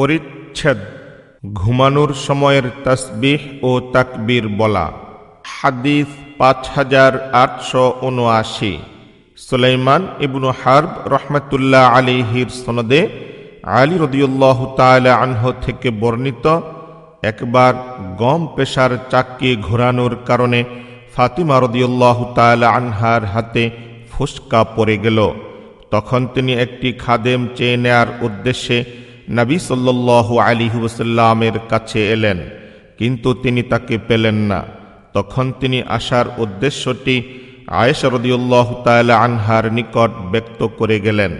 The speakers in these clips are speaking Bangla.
পরিচ্ছেদ ঘুমানোর সময়ের তসবিহ ও তাকবীর বলা হাদিস পাঁচ হাজার আটশো উনআশি সুলাইমান ইবনু হার্ব রহমতুল্লাহ আলিহির সনদে আলী রদিউল্লাহ তালা আনহ থেকে বর্ণিত একবার গম পেশার চাককে ঘোরানোর কারণে ফাতিমা রদিউল্লাহ তালা আনহার হাতে ফুসকা পড়ে গেল তখন তিনি একটি খাদেম চেয়ে নেয়ার উদ্দেশ্যে নবী আলী ওসাল্লামের কাছে এলেন কিন্তু তিনি তাকে পেলেন না তখন তিনি আসার উদ্দেশ্যটি আয়েশরদিউল্লাহ তালা আনহার নিকট ব্যক্ত করে গেলেন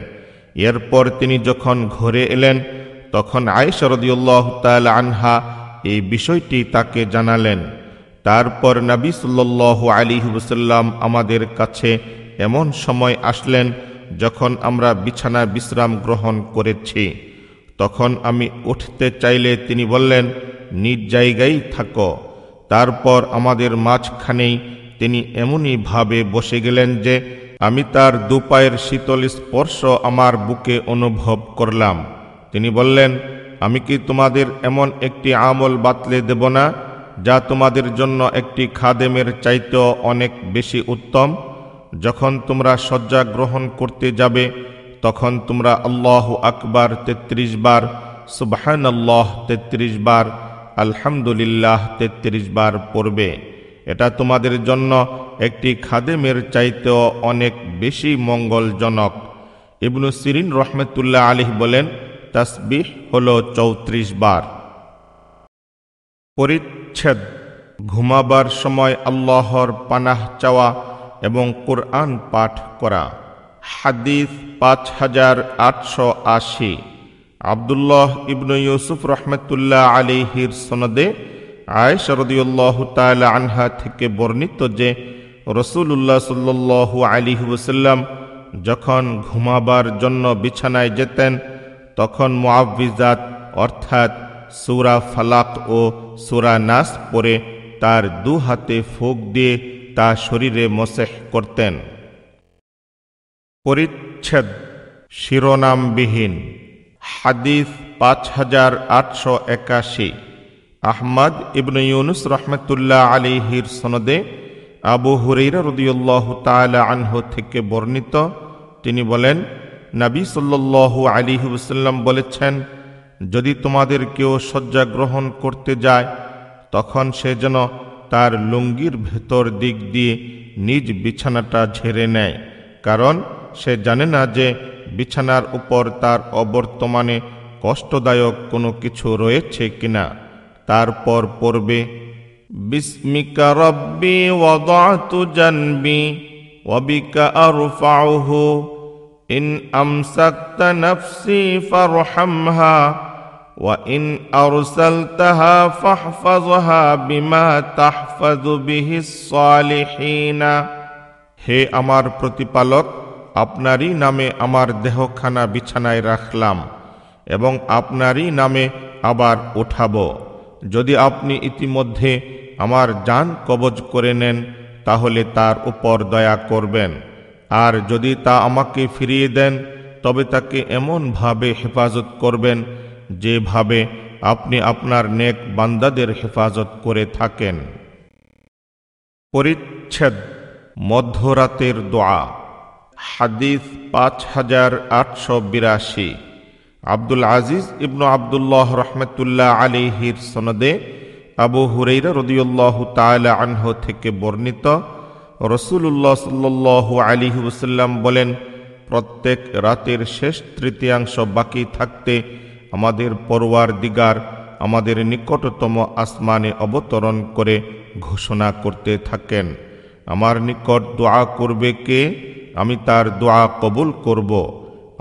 এরপর তিনি যখন ঘরে এলেন তখন আয়েশরদিউল্লাহ তাল আনহা এই বিষয়টি তাকে জানালেন তারপর নবী সাল্লাহ আলী হুসাল্লাম আমাদের কাছে এমন সময় আসলেন যখন আমরা বিছানা বিশ্রাম গ্রহণ করেছি তখন আমি উঠতে চাইলে তিনি বললেন নিজ জায়গায় থাকো তারপর আমাদের মাঝখানেই তিনি এমনইভাবে বসে গেলেন যে আমি তার দুপায়ের শীতল স্পর্শ আমার বুকে অনুভব করলাম তিনি বললেন আমি কি তোমাদের এমন একটি আমল বাতলে দেব না যা তোমাদের জন্য একটি খাদেমের চাইতেও অনেক বেশি উত্তম যখন তোমরা শয্যা গ্রহণ করতে যাবে তখন তোমরা আল্লাহ আকবার ৩৩ বার সুবাহান আল্লাহ ৩৩ বার আলহামদুলিল্লাহ ৩৩ বার পড়বে এটা তোমাদের জন্য একটি খাদেমের চাইতেও অনেক বেশি মঙ্গলজনক ইবনু সিরিন রহমেতুল্লাহ আলিহ বলেন তাসবিহ হল চৌত্রিশ বার পরিচ্ছেদ ঘুমাবার সময় আল্লাহর পানাহ চাওয়া এবং কোরআন পাঠ করা হাদিস পাঁচ হাজার আটশো আশি আবদুল্লাহ ইবনু ইউসুফ রহমতুল্লাহ আলিহির সনদে আয়সরদিউল্লাহ তালা আনহা থেকে বর্ণিত যে রসুল্লাহ সাল্লু আলী ওসাল্লাম যখন ঘুমাবার জন্য বিছানায় যেতেন তখন মুআবিজাত অর্থাৎ সুরা ফালাক ও সুরা নাস পরে তার দু হাতে ফুক দিয়ে তা শরীরে মসেহ করতেন পরিচ্ছেদ শিরোনামবিহীন হাদিস পাঁচ হাজার আটশো একাশি আহমদ ইবন ইউনুস রহমতুল্লাহ আলিহির সনদে আবু হুরেরা রদিউল্লাহ তালা আনহ থেকে বর্ণিত তিনি বলেন নাবী সাল্লু আলী হুসাল্লাম বলেছেন যদি তোমাদের কেউ শয্যা গ্রহণ করতে যায় তখন সে যেন তার লুঙ্গির ভেতর দিক দিয়ে নিজ বিছানাটা ঝেড়ে নেয় কারণ সে জানে না যে বিছানার উপর তার অবর্তমানে কষ্টদায়ক কোনো কিছু রয়েছে কিনা তারপর পড়বে বিস্মিকা রব্বি ওয়াদাতু জানবি ওয়াবিকা আরফাউহু ইন আমসাকতা নাফসি ফারহামহা ইন أرسلتها فاحفظها بما تحفظ به الصالحين হে আমার প্রতিপালক আপনারই নামে আমার দেহখানা বিছানায় রাখলাম এবং আপনারই নামে আবার ওঠাব যদি আপনি ইতিমধ্যে আমার যান কবজ করে নেন তাহলে তার উপর দয়া করবেন আর যদি তা আমাকে ফিরিয়ে দেন তবে তাকে এমনভাবে হেফাজত করবেন যেভাবে আপনি আপনার নেক বান্দাদের হেফাজত করে থাকেন পরিচ্ছেদ মধ্যরাতের দোয়া হাদিস পাঁচ হাজার আটশো বিরাশি আব্দুল আজিজ ইবনু আবদুল্লাহ রহমতুল্লাহ আলিহির সনদে আবু হুরাইরা রদিউল্লাহ তালা আনহ থেকে বর্ণিত রসুল্লাহ সাল্লাহ আলী ওসাল্লাম বলেন প্রত্যেক রাতের শেষ তৃতীয়াংশ বাকি থাকতে আমাদের পরোয়ার দিগার আমাদের নিকটতম আসমানে অবতরণ করে ঘোষণা করতে থাকেন আমার নিকট দোয়া করবে কে আমি তার দোয়া কবুল করব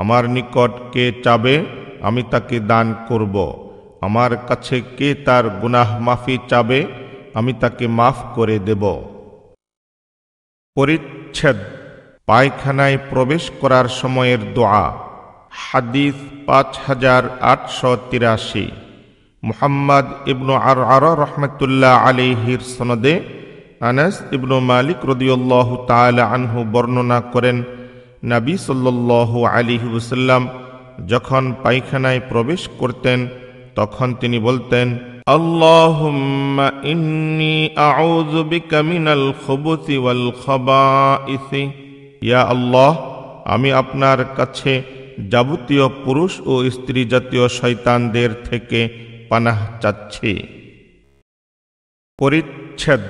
আমার নিকট কে চাবে আমি তাকে দান করব আমার কাছে কে তার গুনাহ মাফি চাবে আমি তাকে মাফ করে দেব পরিচ্ছেদ পায়খানায় প্রবেশ করার সময়ের দোয়া হাদিস পাঁচ হাজার আটশো তিরাশি মুহাম্মদ ইবনু আর আর রহমতুল্লাহ আলিহির সনদে আনাস ইবনু মালিক রদিউল্লাহ তালা আনহু বর্ণনা করেন নাবি সাল্লাহ আলিহুসাল্লাম যখন পায়খানায় প্রবেশ করতেন তখন তিনি বলতেন আল্লাহ আমি আপনার কাছে যাবতীয় পুরুষ ও স্ত্রী জাতীয় শৈতানদের থেকে পানাহ চাচ্ছি পরিচ্ছেদ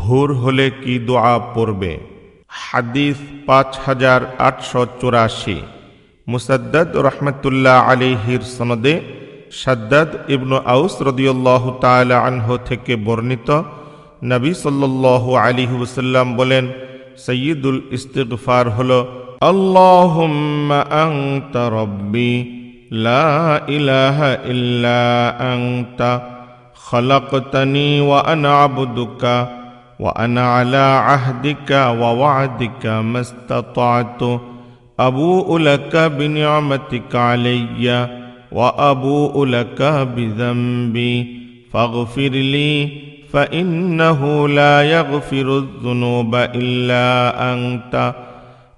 ভোর হলে কি দোয়া পড়বে হাদিস পাঁচ হাজার আটশো চুরাশি মুসাদ্দাদ রহমতুল্লাহ আলিহির সনদে সাদ্দাদ ইবনু আউস রদিউল্লাহ তালা আনহ থেকে বর্ণিত নবী সাল্লাহ আলী ওসাল্লাম বলেন সৈয়দুল ইস্তিগফার হল আল্লাহুম্মা আংতা রব্বি লা ইলাহা ইল্লা আংতা খলকতনি ওয়া আনা আবদুকা وانا على عهدك ووعدك ما استطعت ابوء لك بنعمتك علي وابوء لك بذنبي فاغفر لي فانه لا يغفر الذنوب الا انت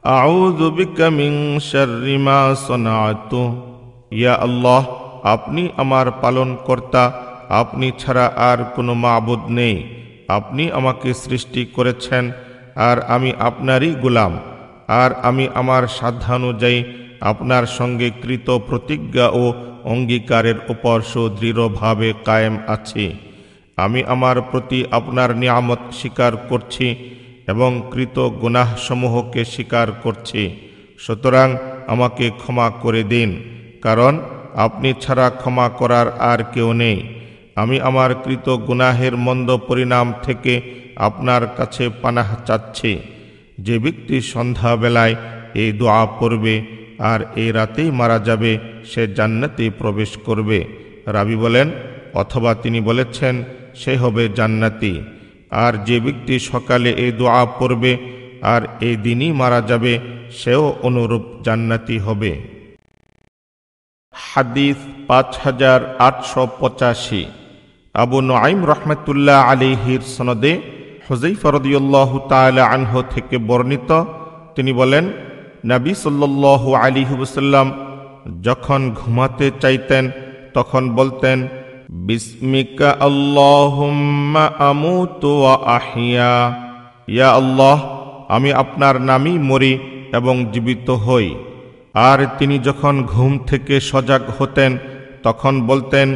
اعوذ بك من شر ما صنعت يا الله أبني أمار بالون كرتا أبني ترى أركن কোনো মাবুদ আপনি আমাকে সৃষ্টি করেছেন আর আমি আপনারই গোলাম আর আমি আমার সাধ্যানুযায়ী আপনার সঙ্গে কৃত প্রতিজ্ঞা ও অঙ্গীকারের উপর সুদৃঢ়ভাবে কায়েম আছি আমি আমার প্রতি আপনার নিয়ামত স্বীকার করছি এবং কৃত গুণাহসমূহকে স্বীকার করছি সুতরাং আমাকে ক্ষমা করে দিন কারণ আপনি ছাড়া ক্ষমা করার আর কেউ নেই আমি আমার কৃত গুনাহের মন্দ পরিণাম থেকে আপনার কাছে পানাহ চাচ্ছি যে ব্যক্তি সন্ধ্যাবেলায় এই দোয়া পড়বে আর এই রাতেই মারা যাবে সে জান্নাতে প্রবেশ করবে রাবি বলেন অথবা তিনি বলেছেন সে হবে জান্নাতি আর যে ব্যক্তি সকালে এই দোয়া পড়বে আর এই দিনই মারা যাবে সেও অনুরূপ জান্নাতি হবে হাদিস পাঁচ হাজার আটশো পঁচাশি আবু নাইম রহমতুল্লাহ আলিহির সনদে হজেই ফরদিউল্লাহ তালা আনহ থেকে বর্ণিত তিনি বলেন নাবী সাল্লাহ আলিহবুসাল্লাম যখন ঘুমাতে চাইতেন তখন বলতেন বিস্মিকা আল্লাহুম্মা আমুতু আহিয়া ইয়া আল্লাহ আমি আপনার নামই মরি এবং জীবিত হই আর তিনি যখন ঘুম থেকে সজাগ হতেন তখন বলতেন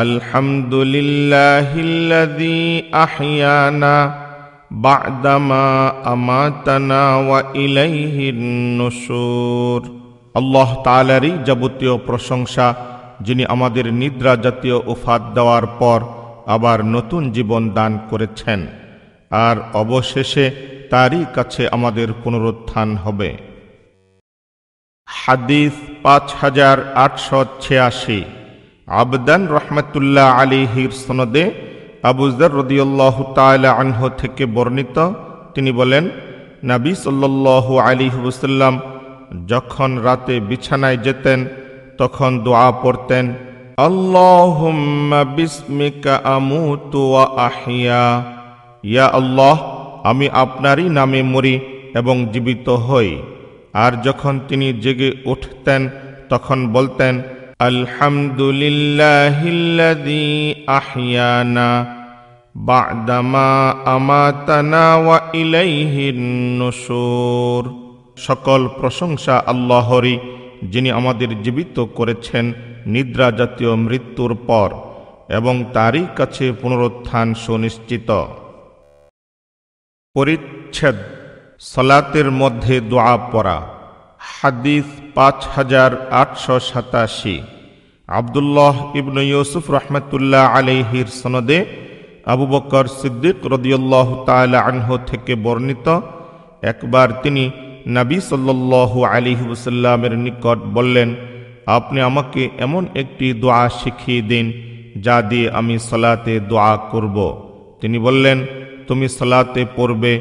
الحمد لله الذي أحيانا بعدما أماتنا وإليه النشور আল্লাহ তালারই যাবতীয় প্রশংসা যিনি আমাদের নিদ্রা জাতীয় উফাত দেওয়ার পর আবার নতুন জীবন দান করেছেন আর অবশেষে তারই কাছে আমাদের পুনরুত্থান হবে হাদিস পাঁচ হাজার আটশো ছিয়াশি আবদান রহমতুল্লাহ আলিহির সনদে আবুজার রদিউল্লাহ তালা আনহ থেকে বর্ণিত তিনি বলেন নাবি সাল্লাহ আলী হুসাল্লাম যখন রাতে বিছানায় যেতেন তখন দোয়া পড়তেন ইয়া আল্লাহ আমি আপনারই নামে মরি এবং জীবিত হই আর যখন তিনি জেগে উঠতেন তখন বলতেন الحمد لله الذي أحيانا بعدما أماتنا وإليه النشور সকল প্রশংসা আল্লাহরই যিনি আমাদের জীবিত করেছেন নিদ্রা জাতীয় মৃত্যুর পর এবং তারই কাছে পুনরুত্থান সুনিশ্চিত পরিচ্ছেদ সলাতের মধ্যে দোয়া পড়া হাদিস পাঁচ হাজার আটশো সাতাশি আবদুল্লাহ ইবনু ইউসুফ রহমতুল্লাহ আলহির সনদে আবু বকর সিদ্দিক রদিউল্লাহ তালা আনহ থেকে বর্ণিত একবার তিনি নাবী সাল্লাহ আলিহসাল্লামের নিকট বললেন আপনি আমাকে এমন একটি দোয়া শিখিয়ে দিন যা দিয়ে আমি সলাতে দোয়া করব তিনি বললেন তুমি সলাতে পড়বে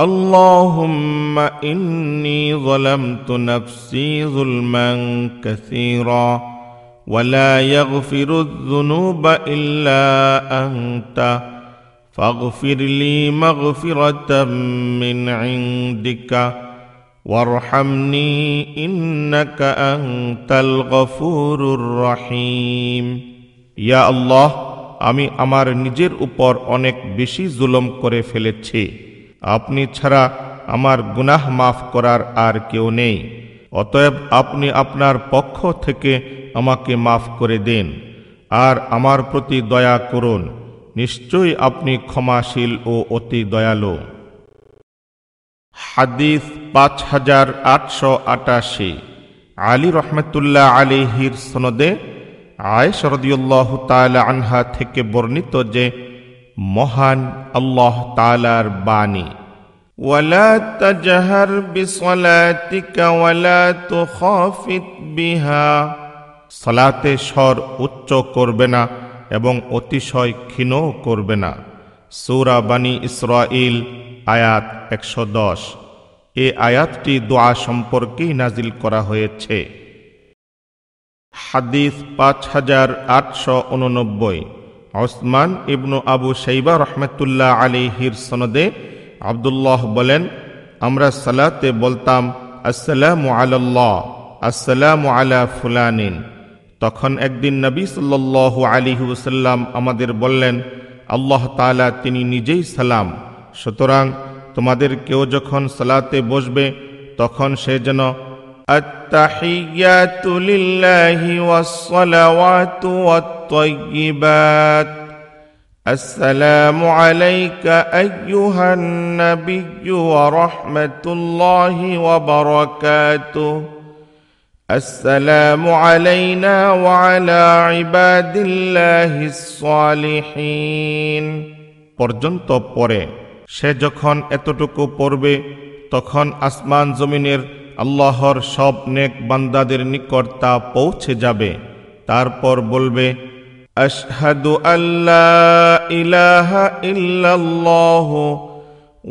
اللهم اني ظلمت نفسي ظلما كثيرا ولا يغفر الذنوب الا انت فاغفر لي مغفره من عندك وارحمني انك انت الغفور الرحيم يا الله আমি আমার نجير উপর অনেক بشي ظلم করে فلتشي আপনি ছাড়া আমার গুনাহ মাফ করার আর কেউ নেই অতএব আপনি আপনার পক্ষ থেকে আমাকে মাফ করে দিন আর আমার প্রতি দয়া করুন নিশ্চয়ই আপনি ক্ষমাশীল ও অতি দয়ালু হাদিস পাঁচ হাজার আটশো আটাশি আলী রহমতুল্লাহ আলিহির সনদে আয় রদিউল্লাহ তাল আনহা থেকে বর্ণিত যে মহান আল্লাহ তালার বাণী ولا تجهر بصلاتك ولا تخافت بها সালাতে স্বর উচ্চ করবে না এবং অতিশয় ক্ষীণ করবে না সৌরা বাণী ইসরাইল আয়াত একশো দশ এ আয়াতটি দোয়া সম্পর্কেই নাজিল করা হয়েছে হাদিস পাঁচ হাজার আটশো উননব্বই ওসমান ইবনু আবু সাইবা রহমতুল্লাহ আলিহির সনদে আবদুল্লাহ বলেন আমরা সালাতে বলতাম আসসালাম আলাল্লাহ আসসালাম আলা ফুলানিন তখন একদিন নবী সাল্লাহ আলিহুসাল্লাম আমাদের বললেন আল্লাহ তালা তিনি নিজেই সালাম সুতরাং তোমাদের কেউ যখন সালাতে বসবে তখন সে যেন التحيات لله والصلوات والطيبات السلام عليك أيها النبي ورحمة الله وبركاته السلام علينا وعلى عباد الله الصالحين পর্যন্ত পরে সে যখন এতটুকু পড়বে তখন আসমান জমিনের আল্লাহর সব নেক বান্দাদের নিকট তা পৌঁছে যাবে তারপর বলবে আশহাদু আল্লাহ ইলাহা ইল্লাল্লাহ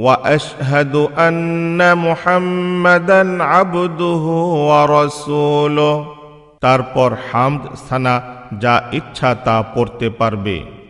ওয়া আশহাদু আন্না মুহাম্মাদান আবদুহু ওয়া রাসূলুহু তারপর হামদ সানা যা ইচ্ছা তা পড়তে পারবে